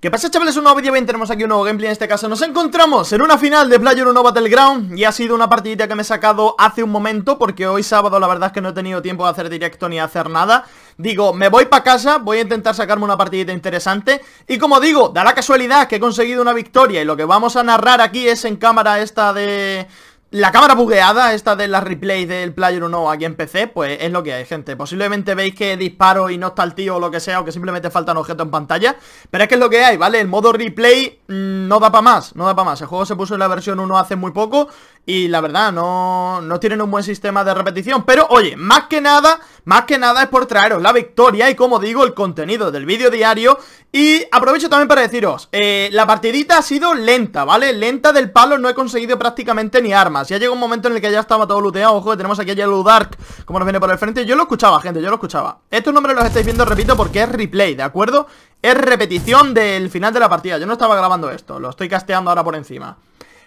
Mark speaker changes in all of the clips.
Speaker 1: ¿Qué pasa chavales? Un nuevo vídeo bien, tenemos aquí un nuevo gameplay en este caso Nos encontramos en una final de Player 1 Battleground Y ha sido una partidita que me he sacado hace un momento Porque hoy sábado la verdad es que no he tenido tiempo de hacer directo ni hacer nada Digo, me voy para casa, voy a intentar sacarme una partidita interesante Y como digo, da la casualidad que he conseguido una victoria Y lo que vamos a narrar aquí es en cámara esta de... La cámara bugueada, esta de la replay del Player 1 aquí en PC, pues es lo que hay, gente. Posiblemente veis que disparo y no está el tío o lo que sea, o que simplemente faltan objetos en pantalla. Pero es que es lo que hay, ¿vale? El modo replay mm, no da para más, no da para más. El juego se puso en la versión 1 hace muy poco y la verdad no, tienen un buen sistema de repetición. Pero oye, más que nada, más que nada es por traeros la victoria y como digo, el contenido del vídeo diario. Y aprovecho también para deciros, eh, la partidita ha sido lenta, ¿vale? Lenta del palo, no he conseguido prácticamente ni armas. Ya llegó un momento en el que ya estaba todo looteado, ojo que tenemos aquí a Yellow Dark, como nos viene por el frente. Yo lo escuchaba, gente, yo lo escuchaba. Estos nombres los estáis viendo, repito, porque es replay, ¿de acuerdo? Es repetición del final de la partida, yo no estaba grabando esto, lo estoy casteando ahora por encima.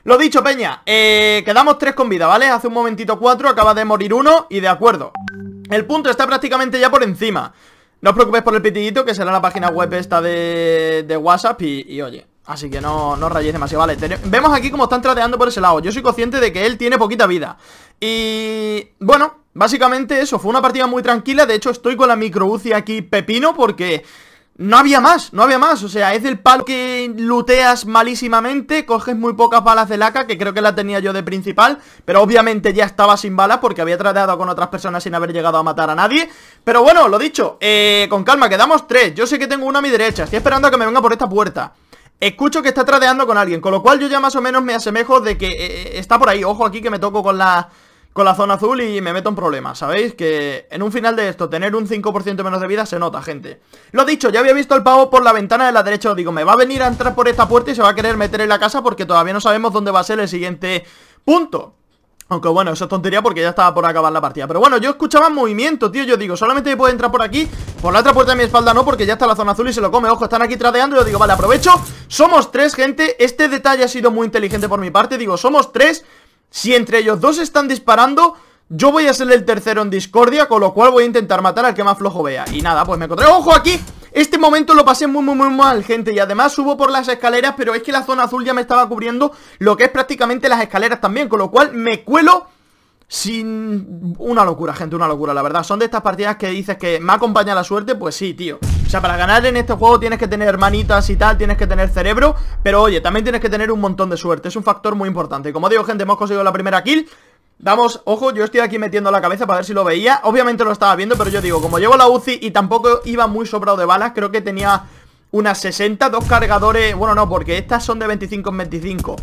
Speaker 1: Lo dicho, Peña, eh, quedamos tres con vida, ¿vale? Hace un momentito cuatro, acaba de morir uno y de acuerdo. El punto está prácticamente ya por encima. No os preocupéis por el pitillito, que será la página web esta de, WhatsApp y, oye. Así que no, no rayéis demasiado, vale Vemos aquí como están trateando por ese lado Yo soy consciente de que él tiene poquita vida Y... bueno, básicamente eso Fue una partida muy tranquila, de hecho estoy con la micro UCI aquí pepino porque... No había más, no había más. O sea, es el palo que luteas malísimamente, coges muy pocas balas de laca, que creo que la tenía yo de principal, pero obviamente ya estaba sin balas porque había tratado con otras personas sin haber llegado a matar a nadie. Pero bueno, lo dicho, eh, con calma, quedamos tres. Yo sé que tengo uno a mi derecha, estoy esperando a que me venga por esta puerta. Escucho que está tradeando con alguien, con lo cual yo ya más o menos me asemejo de que eh, eh, está por ahí. Ojo aquí que me toco con la con la zona azul y me meto en problemas, ¿sabéis? Que en un final de esto tener un 5% menos de vida se nota, gente. Lo dicho, ya había visto el pavo por la ventana de la derecha, os digo, me va a venir a entrar por esta puerta y se va a querer meter en la casa porque todavía no sabemos dónde va a ser el siguiente punto. Aunque bueno, eso es tontería porque ya estaba por acabar la partida Pero bueno, yo escuchaba movimiento, tío Yo digo, solamente puede entrar por aquí Por la otra puerta de mi espalda no, porque ya está la zona azul y se lo come Ojo, están aquí tradeando yo digo, vale, aprovecho Somos tres, gente Este detalle ha sido muy inteligente por mi parte Digo, somos tres si entre ellos dos están disparando, yo voy a ser el tercero en discordia, con lo cual voy a intentar matar al que más flojo vea. Y nada, pues me encontré... ¡Ojo aquí! Este momento lo pasé muy muy muy mal, gente Y además subo por las escaleras, pero es que la zona azul ya me estaba cubriendo Lo que es prácticamente las escaleras también Con lo cual me cuelo sin... Una locura, gente, una locura, la verdad Son de estas partidas que dices que me acompaña la suerte Pues sí, tío sea, para ganar en este juego tienes que tener manitas y tal, tienes que tener cerebro Pero oye, también tienes que tener un montón de suerte, es un factor muy importante como digo, gente, hemos conseguido la primera kill vamos, ojo, yo estoy aquí metiendo la cabeza para ver si lo veía Obviamente lo estaba viendo, pero yo digo, como llevo la UCI y tampoco iba muy sobrado de balas Creo que tenía unas 60, dos cargadores, bueno no, porque estas son de 25 en 25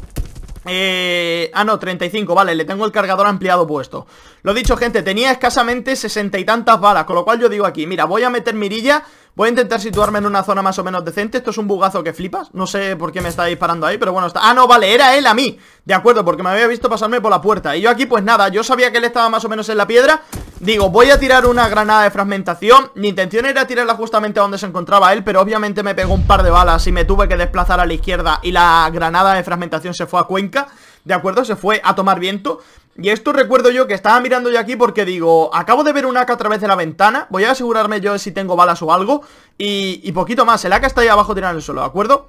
Speaker 1: eh, ah, no, 35, vale, le tengo el cargador ampliado puesto Lo dicho, gente, tenía escasamente 60 y tantas balas Con lo cual yo digo aquí, mira, voy a meter mirilla Voy a intentar situarme en una zona más o menos decente Esto es un bugazo que flipas No sé por qué me está disparando ahí, pero bueno está... Ah, no, vale, era él a mí De acuerdo, porque me había visto pasarme por la puerta Y yo aquí, pues nada, yo sabía que él estaba más o menos en la piedra Digo, voy a tirar una granada de fragmentación Mi intención era tirarla justamente a donde se encontraba él Pero obviamente me pegó un par de balas Y me tuve que desplazar a la izquierda Y la granada de fragmentación se fue a Cuenca ¿De acuerdo? Se fue a tomar viento y esto recuerdo yo que estaba mirando yo aquí porque digo, acabo de ver un AK a través de la ventana, voy a asegurarme yo si tengo balas o algo, y, poquito más, el AK está ahí abajo tirando el suelo, ¿de acuerdo?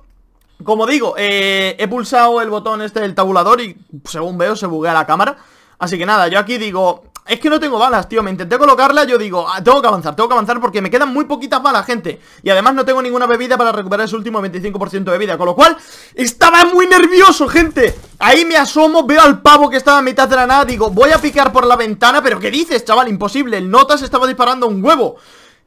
Speaker 1: Como digo, eh, he pulsado el botón este del tabulador y según veo se buguea la cámara, así que nada, yo aquí digo, es que no tengo balas, tío, me intenté colocarla Yo digo, ah, tengo que avanzar, tengo que avanzar Porque me quedan muy poquitas balas, gente Y además no tengo ninguna bebida para recuperar ese último 25% de vida Con lo cual, estaba muy nervioso, gente Ahí me asomo, veo al pavo que estaba a mitad de la nada Digo, voy a picar por la ventana Pero ¿qué dices, chaval? Imposible, el Notas estaba disparando un huevo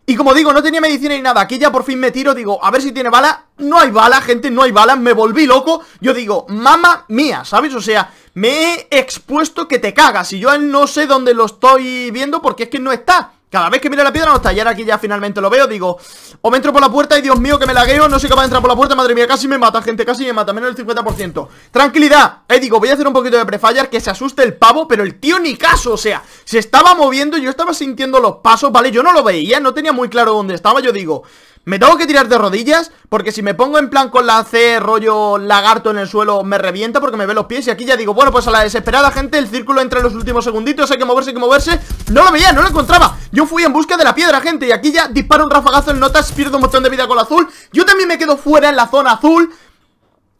Speaker 1: y como digo, no tenía medicina ni nada Aquí ya por fin me tiro, digo, a ver si tiene bala No hay bala, gente, no hay bala, me volví loco Yo digo, mamá mía, ¿sabes? O sea, me he expuesto que te cagas Y yo no sé dónde lo estoy viendo porque es que no está cada vez que miro la piedra no está Y aquí ya finalmente lo veo, digo O me entro por la puerta y Dios mío que me lagueo No sé va a entrar por la puerta, madre mía, casi me mata, gente Casi me mata, menos del 50% Tranquilidad, eh, digo, voy a hacer un poquito de prefallar Que se asuste el pavo, pero el tío ni caso O sea, se estaba moviendo, yo estaba sintiendo los pasos, ¿vale? Yo no lo veía, no tenía muy claro dónde estaba Yo digo, me tengo que tirar de rodillas Porque si me pongo en plan con la C rollo lagarto en el suelo Me revienta porque me ve los pies Y aquí ya digo, bueno, pues a la desesperada gente El círculo entre los últimos segunditos Hay que moverse, hay que moverse No lo veía, no lo encontraba Yo fui en busca de la piedra, gente Y aquí ya disparo un rafagazo en notas Pierdo un montón de vida con la azul Yo también me quedo fuera en la zona azul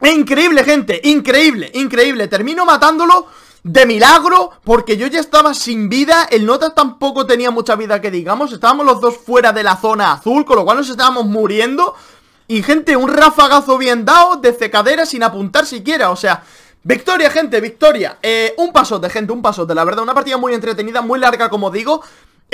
Speaker 1: Increíble, gente, increíble, increíble Termino matándolo de milagro, porque yo ya estaba sin vida, el Nota tampoco tenía mucha vida que digamos, estábamos los dos fuera de la zona azul, con lo cual nos estábamos muriendo. Y gente, un ráfagazo bien dado, De cadera, sin apuntar siquiera, o sea... Victoria, gente, victoria. Eh, un pasote, gente, un pasote. La verdad, una partida muy entretenida, muy larga, como digo.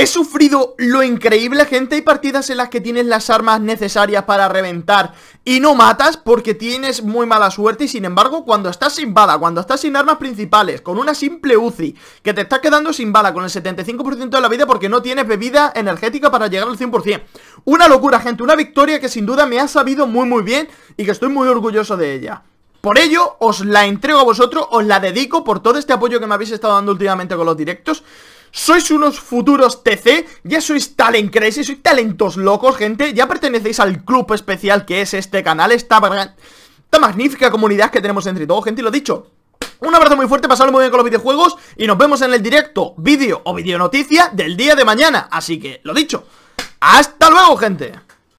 Speaker 1: He sufrido lo increíble, gente. Hay partidas en las que tienes las armas necesarias para reventar y no matas porque tienes muy mala suerte. Y sin embargo, cuando estás sin bala, cuando estás sin armas principales, con una simple UCI, que te estás quedando sin bala con el 75% de la vida porque no tienes bebida energética para llegar al 100%. Una locura, gente. Una victoria que sin duda me ha sabido muy, muy bien y que estoy muy orgulloso de ella. Por ello, os la entrego a vosotros, os la dedico por todo este apoyo que me habéis estado dando últimamente con los directos. Sois unos futuros TC, ya sois talent crazy, sois talentos locos, gente. Ya pertenecéis al club especial que es este canal, esta, magnífica comunidad que tenemos entre todos, gente. Y lo dicho, un abrazo muy fuerte, pasadlo muy bien con los videojuegos y nos vemos en el directo, vídeo o videonoticia noticia del día de mañana. Así que, lo dicho, hasta luego, gente.